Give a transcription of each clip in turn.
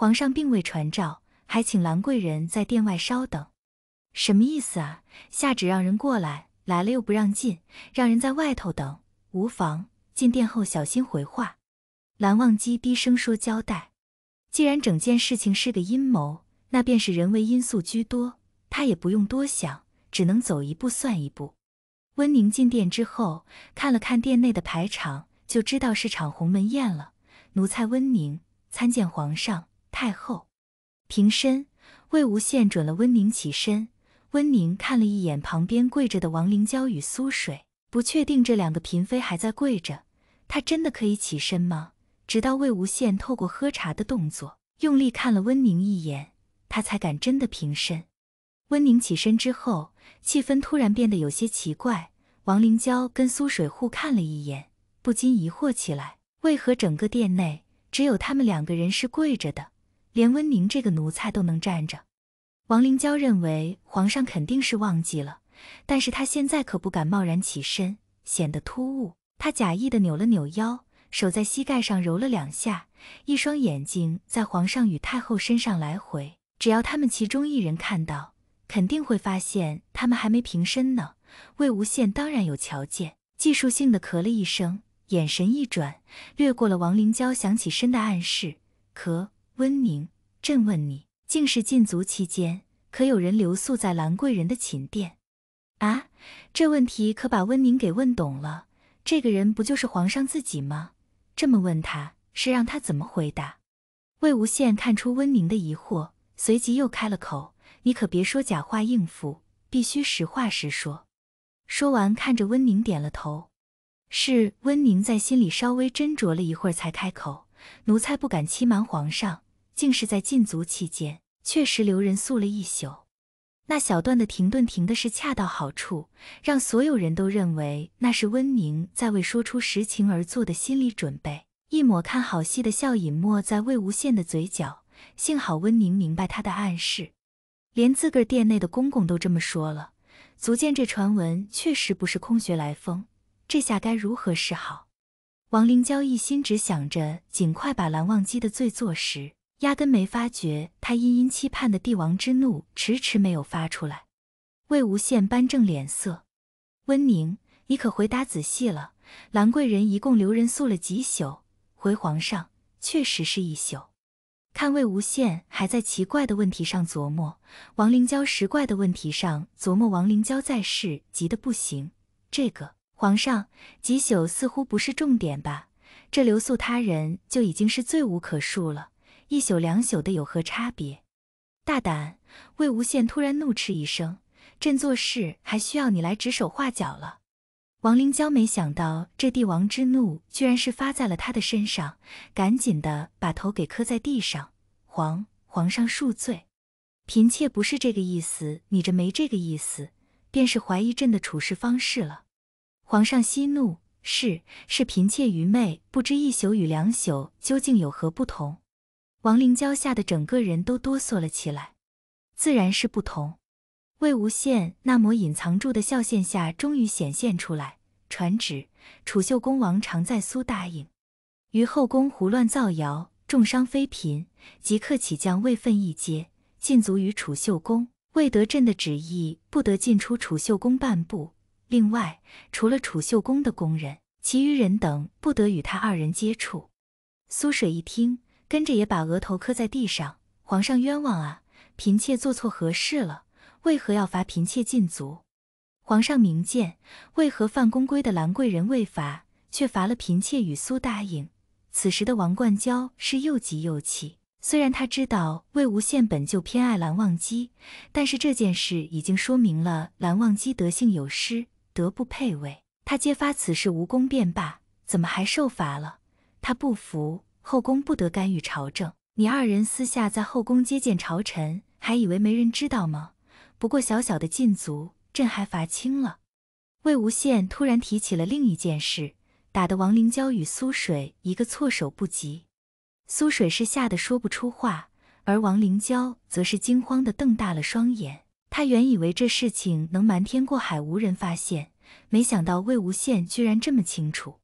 皇上并未传召，还请兰贵人在殿外稍等，什么意思啊？下旨让人过来，来了又不让进，让人在外头等，无妨。进殿后小心回话。蓝忘机低声说：“交代，既然整件事情是个阴谋，那便是人为因素居多，他也不用多想，只能走一步算一步。”温宁进殿之后，看了看殿内的排场，就知道是场鸿门宴了。奴才温宁参见皇上。太后平身，魏无羡准了温宁起身。温宁看了一眼旁边跪着的王灵娇与苏水，不确定这两个嫔妃还在跪着，她真的可以起身吗？直到魏无羡透过喝茶的动作，用力看了温宁一眼，他才敢真的平身。温宁起身之后，气氛突然变得有些奇怪。王灵娇跟苏水互看了一眼，不禁疑惑起来，为何整个殿内只有他们两个人是跪着的？连温宁这个奴才都能站着，王灵娇认为皇上肯定是忘记了，但是他现在可不敢贸然起身，显得突兀。他假意的扭了扭腰，手在膝盖上揉了两下，一双眼睛在皇上与太后身上来回。只要他们其中一人看到，肯定会发现他们还没平身呢。魏无羡当然有瞧见，技术性的咳了一声，眼神一转，略过了王灵娇想起身的暗示，咳。温宁，朕问你，竟是禁足期间，可有人留宿在兰贵人的寝殿？啊，这问题可把温宁给问懂了。这个人不就是皇上自己吗？这么问他是让他怎么回答？魏无羡看出温宁的疑惑，随即又开了口：“你可别说假话应付，必须实话实说。”说完，看着温宁点了头。是温宁在心里稍微斟酌了一会儿，才开口：“奴才不敢欺瞒皇上。”竟是在禁足期间，确实留人宿了一宿。那小段的停顿停的是恰到好处，让所有人都认为那是温宁在为说出实情而做的心理准备。一抹看好戏的笑隐没在魏无羡的嘴角。幸好温宁明白他的暗示，连自个儿店内的公公都这么说了，足见这传闻确实不是空穴来风。这下该如何是好？王灵娇一心只想着尽快把蓝忘机的罪坐实。压根没发觉，他殷殷期盼的帝王之怒迟迟没有发出来。魏无羡扳正脸色：“温宁，你可回答仔细了。兰贵人一共留人宿了几宿？回皇上，确实是一宿。”看魏无羡还在奇怪的问题上琢磨，王灵娇十怪的问题上琢磨，王灵娇在世急得不行。这个皇上几宿似乎不是重点吧？这留宿他人就已经是罪无可恕了。一宿两宿的有何差别？大胆！魏无羡突然怒斥一声：“朕做事还需要你来指手画脚了？”王灵娇没想到这帝王之怒居然是发在了他的身上，赶紧的把头给磕在地上：“皇皇上恕罪，嫔妾不是这个意思，你这没这个意思，便是怀疑朕的处事方式了。皇上息怒，是是，嫔妾愚昧，不知一宿与两宿究竟有何不同。”王灵娇吓得整个人都哆嗦了起来，自然是不同。魏无羡那抹隐藏住的笑线下，终于显现出来。传旨：楚秀宫王常在苏答应于后宫胡乱造谣，重伤妃嫔，即刻起降位分一阶，禁足于楚秀宫。未得朕的旨意，不得进出楚秀宫半步。另外，除了楚秀宫的宫人，其余人等不得与他二人接触。苏水一听。跟着也把额头磕在地上，皇上冤枉啊！嫔妾做错何事了？为何要罚嫔妾禁足？皇上明鉴，为何犯宫规的兰贵人未罚，却罚了嫔妾与苏答应？此时的王冠娇是又急又气。虽然她知道魏无羡本就偏爱蓝忘机，但是这件事已经说明了蓝忘机德性有失，德不配位。他揭发此事无功便罢，怎么还受罚了？她不服。后宫不得干预朝政，你二人私下在后宫接见朝臣，还以为没人知道吗？不过小小的禁足，朕还罚轻了。魏无羡突然提起了另一件事，打得王灵娇与苏水一个措手不及。苏水是吓得说不出话，而王灵娇则是惊慌地瞪大了双眼。她原以为这事情能瞒天过海，无人发现，没想到魏无羡居然这么清楚。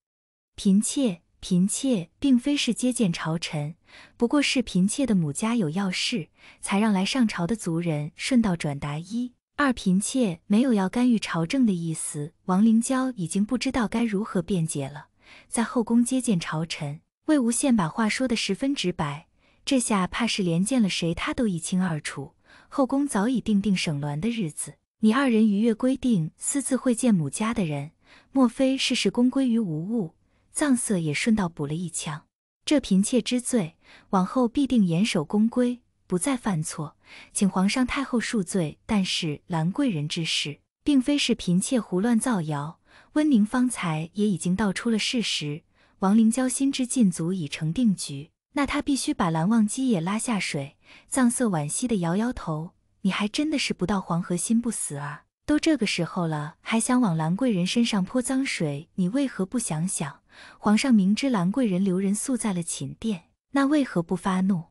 嫔妾。嫔妾并非是接见朝臣，不过是嫔妾的母家有要事，才让来上朝的族人顺道转达。一、二，嫔妾没有要干预朝政的意思。王灵娇已经不知道该如何辩解了。在后宫接见朝臣，魏无羡把话说得十分直白，这下怕是连见了谁他都一清二楚。后宫早已定定省鸾的日子，你二人逾越规定，私自会见母家的人，莫非是视宫规于无物？藏色也顺道补了一枪，这嫔妾之罪，往后必定严守宫规，不再犯错，请皇上太后恕罪。但是兰贵人之事，并非是嫔妾胡乱造谣，温宁方才也已经道出了事实。王灵娇心知禁足已成定局，那她必须把蓝忘机也拉下水。藏色惋惜地摇摇头：“你还真的是不到黄河心不死啊！都这个时候了，还想往兰贵人身上泼脏水，你为何不想想？”皇上明知兰贵人留人宿在了寝殿，那为何不发怒？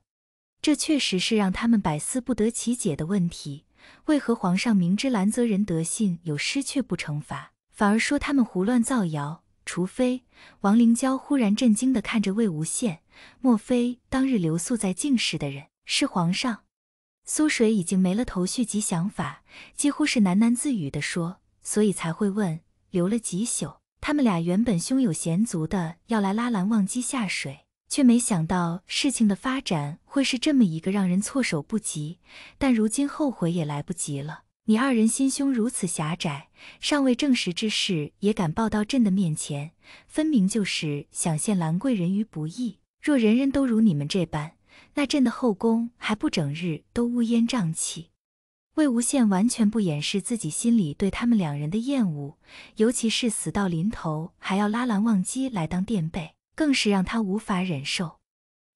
这确实是让他们百思不得其解的问题。为何皇上明知兰泽人德性有失却不惩罚，反而说他们胡乱造谣？除非……王灵娇忽然震惊地看着魏无羡，莫非当日留宿在静室的人是皇上？苏水已经没了头绪及想法，几乎是喃喃自语地说：“所以才会问，留了几宿？”他们俩原本胸有闲足的要来拉蓝忘机下水，却没想到事情的发展会是这么一个让人措手不及。但如今后悔也来不及了。你二人心胸如此狭窄，尚未证实之事也敢报到朕的面前，分明就是想陷兰贵人于不义。若人人都如你们这般，那朕的后宫还不整日都乌烟瘴气？魏无羡完全不掩饰自己心里对他们两人的厌恶，尤其是死到临头还要拉蓝忘机来当垫背，更是让他无法忍受。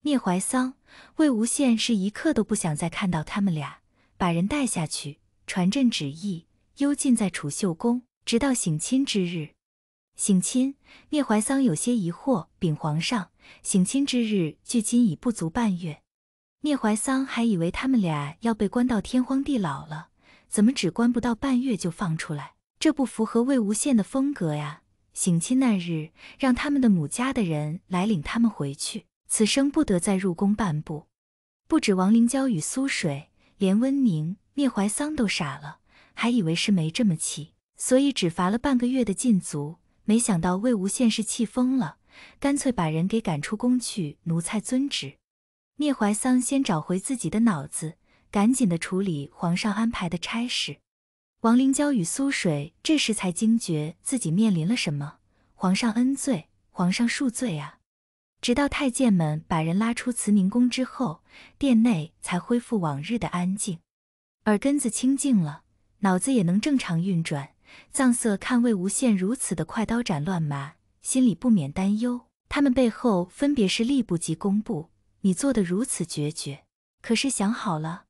聂怀桑，魏无羡是一刻都不想再看到他们俩，把人带下去，传朕旨意，幽禁在储秀宫，直到省亲之日。省亲，聂怀桑有些疑惑，禀皇上，省亲之日距今已不足半月。聂怀桑还以为他们俩要被关到天荒地老了，怎么只关不到半月就放出来？这不符合魏无羡的风格呀！省亲那日，让他们的母家的人来领他们回去，此生不得再入宫半步。不止王灵娇与苏水，连温宁、聂怀桑都傻了，还以为是没这么气，所以只罚了半个月的禁足。没想到魏无羡是气疯了，干脆把人给赶出宫去。奴才遵旨。聂怀桑先找回自己的脑子，赶紧的处理皇上安排的差事。王灵娇与苏水这时才惊觉自己面临了什么。皇上恩罪，皇上恕罪啊！直到太监们把人拉出慈宁宫之后，殿内才恢复往日的安静。耳根子清净了，脑子也能正常运转。藏色看魏无羡如此的快刀斩乱麻，心里不免担忧。他们背后分别是吏部及工部。你做的如此决绝，可是想好了？